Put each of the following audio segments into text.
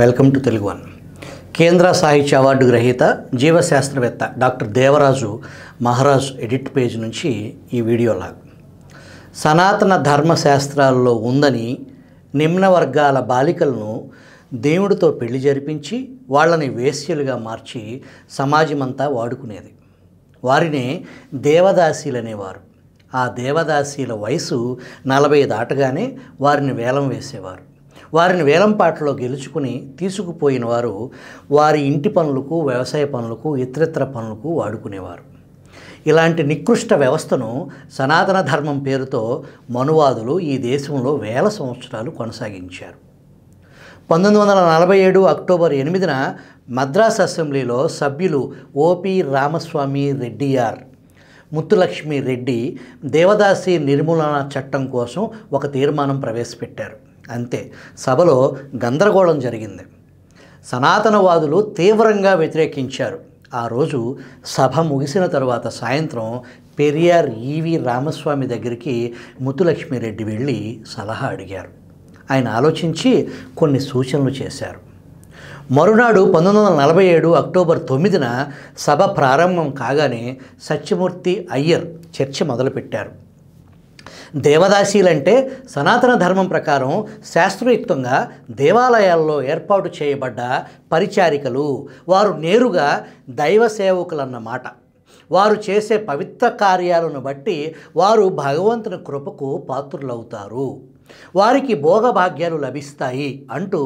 welcome to Telugu one కేంద్ర సాహిత్య award గ్రహీత జీవశాస్త్రవేత్త doctor Devaraju Maharaj edit page నుంచి ఈ వీడియో లాగ్ సనాతన ధర్మశాస్త్రాల్లో ఉందని నిమ్న వర్గాల బాలికలను దేవుడితో పెళ్లి జరిపించి వాళ్ళని వేశ్యలుగా మార్చి సమాజమంతా వాడుకునేది వారినే దేవదాసీలనేవారు ఆ దేవదాసీల వయసు నలభై దాటగానే వారిని వేలం వేసేవారు వారిని వేలంపాటలో గెలుచుకుని తీసుకుపోయిన వారు వారి ఇంటి పనులకు వ్యవసాయ పనులకు ఇతరత్ర పనులకు వాడుకునేవారు ఇలాంటి నికృష్ట వ్యవస్థను సనాతన ధర్మం పేరుతో మనువాదులు ఈ దేశంలో వేల సంవత్సరాలు కొనసాగించారు పంతొమ్మిది వందల నలభై ఏడు అక్టోబర్ ఎనిమిదిన మద్రాస్ అసెంబ్లీలో సభ్యులు ఓపి రామస్వామి రెడ్డియార్ ముత్తులక్ష్మి రెడ్డి దేవదాసి నిర్మూలన చట్టం కోసం ఒక తీర్మానం ప్రవేశపెట్టారు అంతే సభలో గందరగోళం జరిగింది సనాతనవాదులు తీవ్రంగా వ్యతిరేకించారు ఆ రోజు సభ ముగిసిన తర్వాత సాయంత్రం పెరియార్ ఈవి రామస్వామి దగ్గరికి ముత్తులక్ష్మిరెడ్డి వెళ్ళి సలహా అడిగారు ఆయన ఆలోచించి కొన్ని సూచనలు చేశారు మరునాడు పంతొమ్మిది వందల నలభై ఏడు అక్టోబర్ తొమ్మిదిన సభ ప్రారంభం కాగానే సత్యమూర్తి అయ్యర్ చర్చ మొదలుపెట్టారు దేవదాసీలంటే సనాతన ధర్మం ప్రకారం శాస్త్రయుక్తంగా దేవాలయాల్లో ఏర్పాటు చేయబడ్డ పరిచారికలు వారు నేరుగా దైవ సేవకులన్నమాట వారు చేసే పవిత్ర కార్యాలను బట్టి వారు భగవంతుని కృపకు పాత్రులవుతారు వారికి భోగభాగ్యాలు లభిస్తాయి అంటూ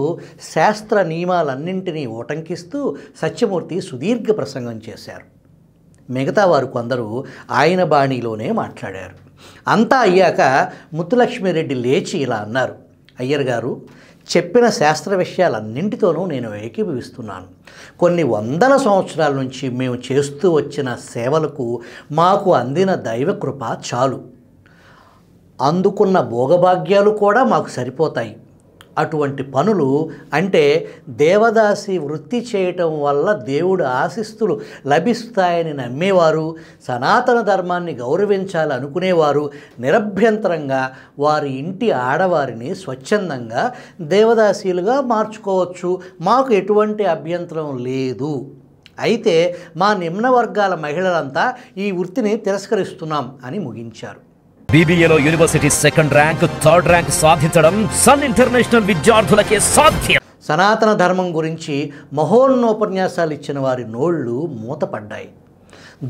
శాస్త్ర నియమాలన్నింటినీ ఓటంకిస్తూ సత్యమూర్తి సుదీర్ఘ ప్రసంగం చేశారు మిగతా వారు కొందరు ఆయన బాణీలోనే మాట్లాడారు అంతా అయ్యాక ముత్తులక్ష్మిరెడ్డి లేచి ఇలా అన్నారు అయ్యర్ గారు చెప్పిన శాస్త్ర విషయాలన్నింటితోనూ నేను ఏకీభవిస్తున్నాను కొన్ని వందల సంవత్సరాల నుంచి మేము చేస్తూ వచ్చిన సేవలకు మాకు అందిన దైవ కృప చాలు అందుకున్న భోగభాగ్యాలు కూడా మాకు సరిపోతాయి అటువంటి పనులు అంటే దేవదాసి వృత్తి చేయటం వల్ల దేవుడు ఆశిస్తులు లభిస్తాయని నమ్మేవారు సనాతన ధర్మాన్ని గౌరవించాలి అనుకునేవారు నిరభ్యంతరంగా వారి ఇంటి ఆడవారిని స్వచ్ఛందంగా దేవదాసీలుగా మార్చుకోవచ్చు మాకు ఎటువంటి అభ్యంతరం లేదు అయితే మా నిమ్న వర్గాల మహిళలంతా ఈ వృత్తిని తిరస్కరిస్తున్నాం అని ముగించారు బీబీఏలో university second rank third rank సాధించడం సన్ ఇంటర్నేషనల్ విద్యార్థులకే సాధ్యం సనాతన ధర్మం గురించి మహోన్నోపన్యాసాలు ఇచ్చిన వారి నోళ్ళు మూతపడ్డాయి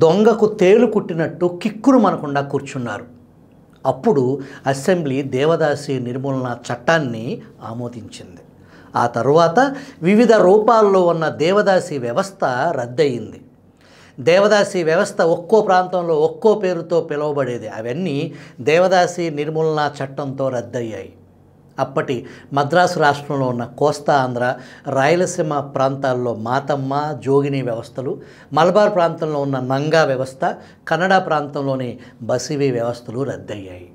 దొంగకు తేలు కుట్టినట్టు కిక్కురు మనకుండా కూర్చున్నారు అప్పుడు అసెంబ్లీ దేవదాసి నిర్మూలన చట్టాన్ని ఆమోదించింది ఆ తరువాత వివిధ రూపాల్లో ఉన్న దేవదాసి వ్యవస్థ రద్దయింది దేవదాసి వ్యవస్థ ఒక్కో ప్రాంతంలో ఒక్కో పేరుతో పిలువబడేది అవన్నీ దేవదాసి నిర్మూలన చట్టంతో రద్దయ్యాయి అప్పటి మద్రాసు రాష్ట్రంలో ఉన్న కోస్తా ఆంధ్ర రాయలసీమ ప్రాంతాల్లో మాతమ్మ జోగిని వ్యవస్థలు మలబార్ ప్రాంతంలో ఉన్న నంగా వ్యవస్థ కన్నడ ప్రాంతంలోని బసివి వ్యవస్థలు రద్దయ్యాయి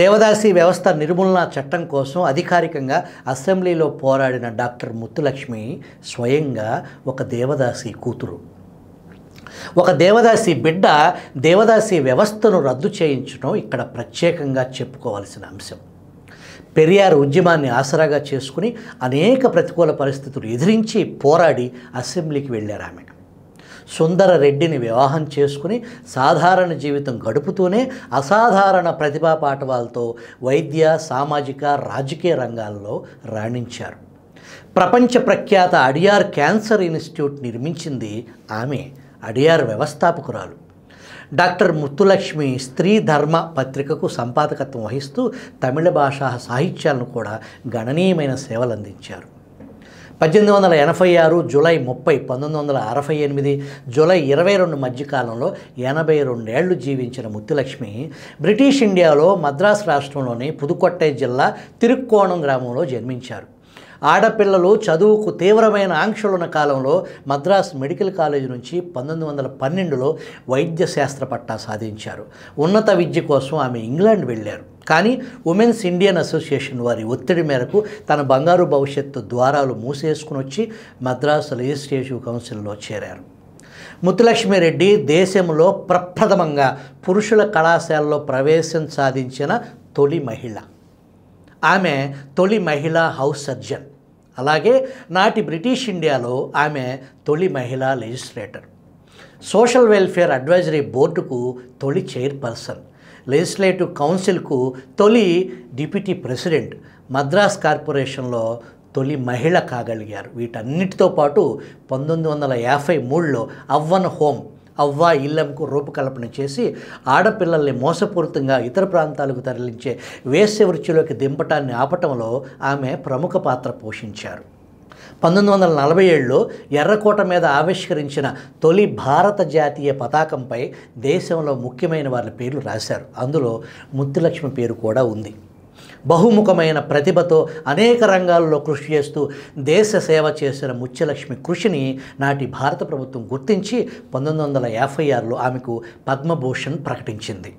దేవదాసి వ్యవస్థ నిర్మూలన చట్టం కోసం అధికారికంగా అసెంబ్లీలో పోరాడిన డాక్టర్ ముత్తులక్ష్మి స్వయంగా ఒక దేవదాసి కూతురు ఒక దేవదాసి బిడ్డ దేవదాసి వ్యవస్థను రద్దు చేయించడం ఇక్కడ ప్రత్యేకంగా చెప్పుకోవాల్సిన అంశం పెరియార్ ఉద్యమాన్ని ఆసరాగా చేసుకుని అనేక ప్రతికూల పరిస్థితులు ఎదిరించి పోరాడి అసెంబ్లీకి వెళ్ళారు ఆమె సుందర రెడ్డిని వివాహం చేసుకుని సాధారణ జీవితం గడుపుతూనే అసాధారణ ప్రతిభా పాఠవాలతో వైద్య సామాజిక రాజకీయ రంగాల్లో రాణించారు ప్రపంచ ప్రఖ్యాత అడియార్ క్యాన్సర్ ఇన్స్టిట్యూట్ నిర్మించింది ఆమె అడియార్ వ్యవస్థాపకురాలు డాక్టర్ ముత్తులక్ష్మి స్త్రీ ధర్మ పత్రికకు సంపాదకత్వం వహిస్తూ తమిళ భాషా సాహిత్యాలను కూడా గణనీయమైన సేవలు అందించారు పద్దెనిమిది వందల ఎనభై ఆరు జూలై ముప్పై పంతొమ్మిది వందల అరవై ఎనిమిది జూలై ఇరవై రెండు మధ్యకాలంలో ఎనభై రెండేళ్లు జీవించిన ముత్తులక్ష్మి బ్రిటిష్ ఇండియాలో మద్రాసు రాష్ట్రంలోని పుదుకొట్టే జిల్లా తిరుక్కోణం గ్రామంలో జన్మించారు ఆడపిల్లలు చదువుకు తీవ్రమైన ఆంక్షలున్న కాలంలో మద్రాస్ మెడికల్ కాలేజ్ నుంచి పంతొమ్మిది వందల పన్నెండులో వైద్య శాస్త్ర పట్టా సాధించారు ఉన్నత విద్య కోసం ఆమె ఇంగ్లాండ్ వెళ్ళారు కానీ ఉమెన్స్ ఇండియన్ అసోసియేషన్ వారి ఒత్తిడి మేరకు తన బంగారు భవిష్యత్తు ద్వారాలు మూసేసుకుని వచ్చి మద్రాస్ లెజిస్లేటివ్ కౌన్సిల్లో చేరారు ముత్తులక్ష్మిరెడ్డి దేశంలో ప్రప్రథమంగా పురుషుల కళాశాలలో ప్రవేశం సాధించిన తొలి మహిళ ఆమె తొలి మహిళా హౌస్ సర్జన్ అలాగే నాటి బ్రిటిష్ ఇండియాలో ఆమె తొలి మహిళా లెజిస్లేటర్ సోషల్ వెల్ఫేర్ అడ్వైజరీ బోర్డుకు తొలి చైర్పర్సన్ లెజిస్లేటివ్ కౌన్సిల్కు తొలి డిప్యూటీ ప్రెసిడెంట్ మద్రాస్ కార్పొరేషన్లో తొలి మహిళ కాగలిగారు వీటన్నిటితో పాటు పంతొమ్మిది వందల యాభై మూడులో అవ్వన్ హోమ్ అవ్వా ఇల్లంకు రూపకల్పన చేసి ఆడపిల్లల్ని మోసపూరితంగా ఇతర ప్రాంతాలకు తరలించే వేశ్య వృత్తిలోకి దింపటాన్ని ఆపటంలో ఆమె ప్రముఖ పాత్ర పోషించారు పంతొమ్మిది వందల నలభై ఏడులో ఎర్రకోట మీద ఆవిష్కరించిన తొలి భారత జాతీయ పతాకంపై దేశంలో ముఖ్యమైన వారి పేర్లు రాశారు అందులో ముత్తులక్ష్మి పేరు కూడా ఉంది బహుముఖమైన ప్రతిభతో అనేక రంగాల్లో కృషి చేస్తూ దేశ సేవ చేసిన ముత్యలక్ష్మి కృషిని నాటి భారత ప్రభుత్వం గుర్తించి పంతొమ్మిది వందల యాభై ఆరులో ఆమెకు పద్మభూషణ్ ప్రకటించింది